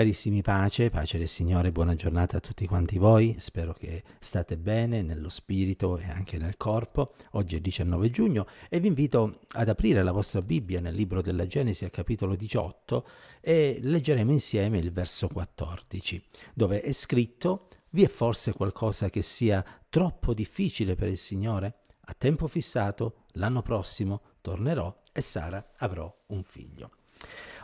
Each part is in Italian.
Carissimi pace, pace del Signore, buona giornata a tutti quanti voi, spero che state bene nello spirito e anche nel corpo. Oggi è 19 giugno e vi invito ad aprire la vostra Bibbia nel libro della Genesi al capitolo 18 e leggeremo insieme il verso 14, dove è scritto vi è forse qualcosa che sia troppo difficile per il Signore? A tempo fissato, l'anno prossimo, tornerò e Sara avrò un figlio.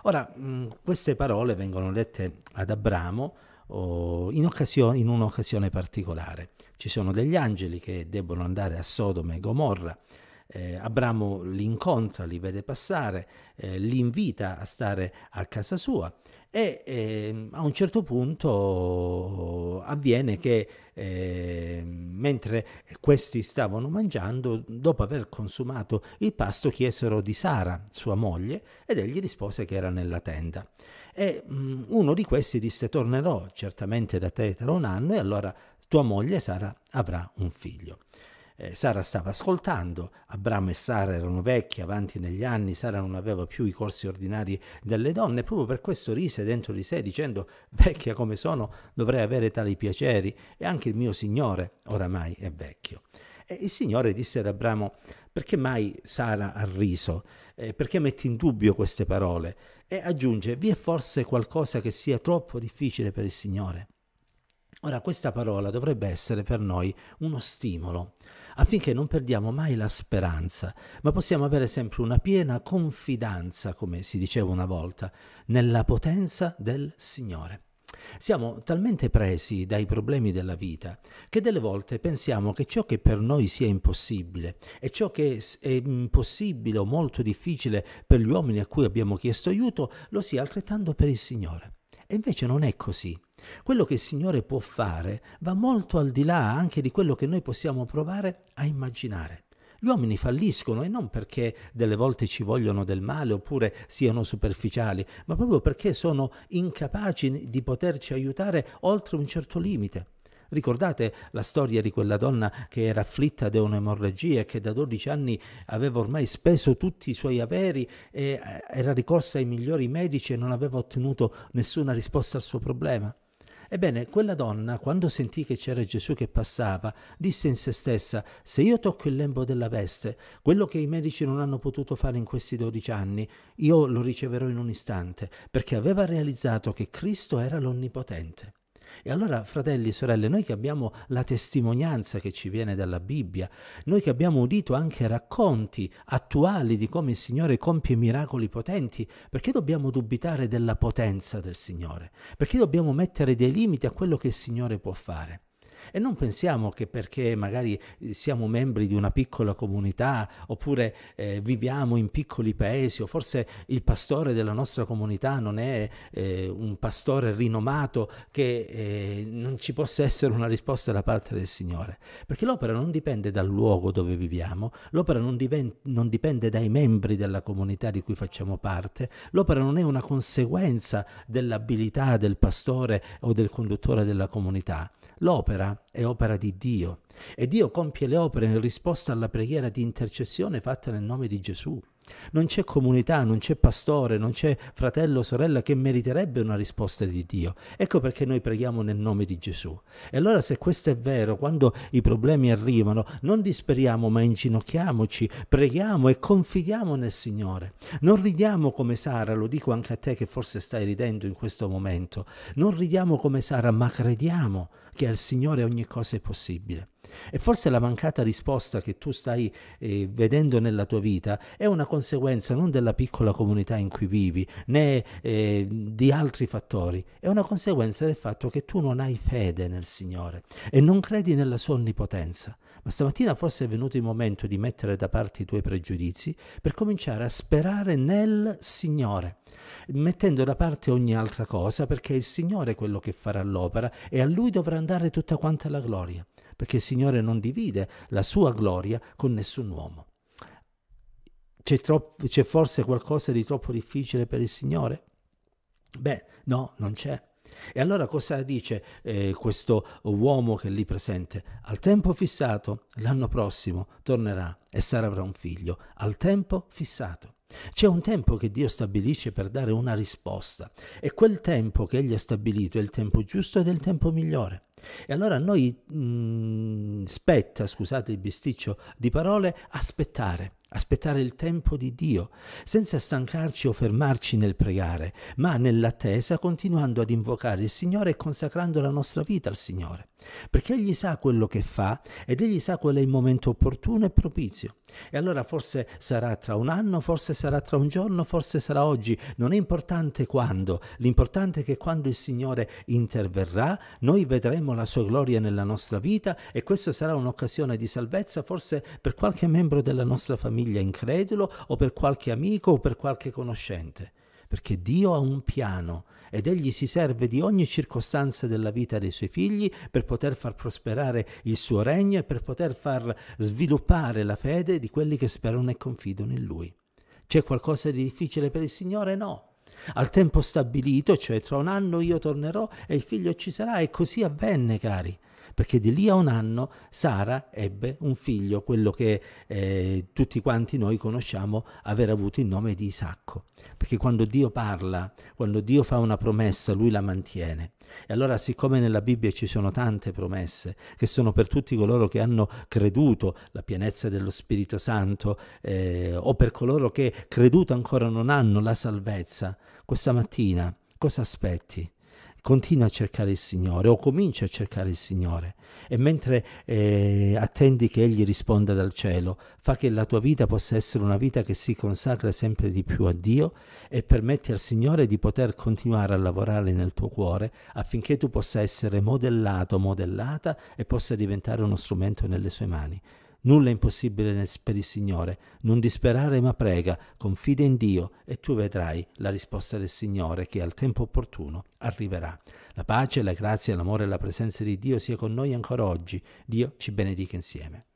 Ora, mm, queste parole vengono dette ad Abramo oh, in, in un'occasione particolare. Ci sono degli angeli che debbono andare a Sodome e Gomorra eh, Abramo li incontra, li vede passare, eh, li invita a stare a casa sua e eh, a un certo punto avviene che ehm, mentre questi stavano mangiando, dopo aver consumato il pasto, chiesero di Sara, sua moglie, ed egli rispose che era nella tenda. E mh, mm, uno di questi disse tornerò certamente da te tra un anno e allora tua moglie Sara avrà un figlio. Eh, Sara stava ascoltando, Abramo e Sara erano vecchi, avanti negli anni, Sara non aveva più i corsi ordinari delle donne, e proprio per questo rise dentro di sé dicendo, vecchia come sono, dovrei avere tali piaceri, e anche il mio Signore oramai è vecchio. E il Signore disse ad Abramo, perché mai Sara ha riso? Eh, perché metti in dubbio queste parole? E aggiunge, vi è forse qualcosa che sia troppo difficile per il Signore? Ora, questa parola dovrebbe essere per noi uno stimolo affinché non perdiamo mai la speranza, ma possiamo avere sempre una piena confidenza, come si diceva una volta, nella potenza del Signore. Siamo talmente presi dai problemi della vita che delle volte pensiamo che ciò che per noi sia impossibile e ciò che è impossibile o molto difficile per gli uomini a cui abbiamo chiesto aiuto lo sia altrettanto per il Signore. E invece non è così. Quello che il Signore può fare va molto al di là anche di quello che noi possiamo provare a immaginare. Gli uomini falliscono e non perché delle volte ci vogliono del male oppure siano superficiali, ma proprio perché sono incapaci di poterci aiutare oltre un certo limite. Ricordate la storia di quella donna che era afflitta da un'emorragia e che da 12 anni aveva ormai speso tutti i suoi averi e eh, era ricorsa ai migliori medici e non aveva ottenuto nessuna risposta al suo problema? Ebbene, quella donna, quando sentì che c'era Gesù che passava, disse in se stessa, se io tocco il lembo della veste, quello che i medici non hanno potuto fare in questi dodici anni, io lo riceverò in un istante, perché aveva realizzato che Cristo era l'Onnipotente. E allora, fratelli e sorelle, noi che abbiamo la testimonianza che ci viene dalla Bibbia, noi che abbiamo udito anche racconti attuali di come il Signore compie miracoli potenti, perché dobbiamo dubitare della potenza del Signore? Perché dobbiamo mettere dei limiti a quello che il Signore può fare? E non pensiamo che perché magari eh, siamo membri di una piccola comunità oppure eh, viviamo in piccoli paesi o forse il pastore della nostra comunità non è eh, un pastore rinomato che eh, non ci possa essere una risposta da parte del Signore. Perché l'opera non dipende dal luogo dove viviamo, l'opera non, non dipende dai membri della comunità di cui facciamo parte, l'opera non è una conseguenza dell'abilità del pastore o del conduttore della comunità. L'opera è opera di Dio e Dio compie le opere in risposta alla preghiera di intercessione fatta nel nome di Gesù. Non c'è comunità, non c'è pastore, non c'è fratello o sorella che meriterebbe una risposta di Dio. Ecco perché noi preghiamo nel nome di Gesù. E allora se questo è vero, quando i problemi arrivano, non disperiamo ma inginocchiamoci, preghiamo e confidiamo nel Signore. Non ridiamo come Sara, lo dico anche a te che forse stai ridendo in questo momento, non ridiamo come Sara ma crediamo che al Signore ogni cosa è possibile. E forse la mancata risposta che tu stai eh, vedendo nella tua vita è una conseguenza non della piccola comunità in cui vivi, né eh, di altri fattori, è una conseguenza del fatto che tu non hai fede nel Signore e non credi nella sua onnipotenza ma stamattina forse è venuto il momento di mettere da parte i tuoi pregiudizi per cominciare a sperare nel Signore, mettendo da parte ogni altra cosa perché è il Signore quello che farà l'opera e a Lui dovrà andare tutta quanta la gloria, perché il Signore non divide la sua gloria con nessun uomo. C'è, troppo, c'è forse qualcosa di troppo difficile per il Signore? Beh, no, non c'è. E allora cosa dice eh, questo uomo che è lì presente? Al tempo fissato, l'anno prossimo, tornerà e Sara avrà un figlio. Al tempo fissato. C'è un tempo che Dio stabilisce per dare una risposta e quel tempo che Egli ha stabilito è il tempo giusto ed è il tempo migliore. E allora a noi mh, mm, spetta, scusate il bisticcio di parole, aspettare, aspettare il tempo di Dio, senza stancarci o fermarci nel pregare, ma nell'attesa continuando ad invocare il Signore e consacrando la nostra vita al Signore, perché Egli sa quello che fa ed Egli sa qual è il momento opportuno e propizio. E allora forse sarà tra un anno, forse sarà tra un giorno, forse sarà oggi, non è importante quando, l'importante è che quando il Signore interverrà noi vedremo la sua gloria nella nostra vita e questa sarà un'occasione di salvezza forse per qualche membro della nostra famiglia famiglia incredulo o per qualche amico o per qualche conoscente, perché Dio ha un piano ed egli si serve di ogni circostanza della vita dei suoi figli per poter far prosperare il suo regno e per poter far sviluppare la fede di quelli che sperano e confidano in lui. C'è qualcosa di difficile per il Signore? No. Al tempo stabilito, cioè tra un anno io tornerò e il figlio ci sarà, e così avvenne, cari perché di lì a un anno Sara ebbe un figlio, quello che eh, tutti quanti noi conosciamo aver avuto il nome di Isacco, perché quando Dio parla, quando Dio fa una promessa, lui la mantiene. E allora siccome nella Bibbia ci sono tante promesse, che sono per tutti coloro che hanno creduto la pienezza dello Spirito Santo, eh, o per coloro che creduto ancora non hanno la salvezza, questa mattina cosa aspetti? continua a cercare il Signore o comincia a cercare il Signore e mentre eh, attendi che Egli risponda dal cielo, fa che la tua vita possa essere una vita che si consacra sempre di più a Dio e permette al Signore di poter continuare a lavorare nel tuo cuore affinché tu possa essere modellato, modellata e possa diventare uno strumento nelle sue mani. Nulla è impossibile per il Signore. Non disperare ma prega, confida in Dio e tu vedrai la risposta del Signore che al tempo opportuno arriverà. La pace, la grazia, l'amore e la presenza di Dio sia con noi ancora oggi. Dio ci benedica insieme.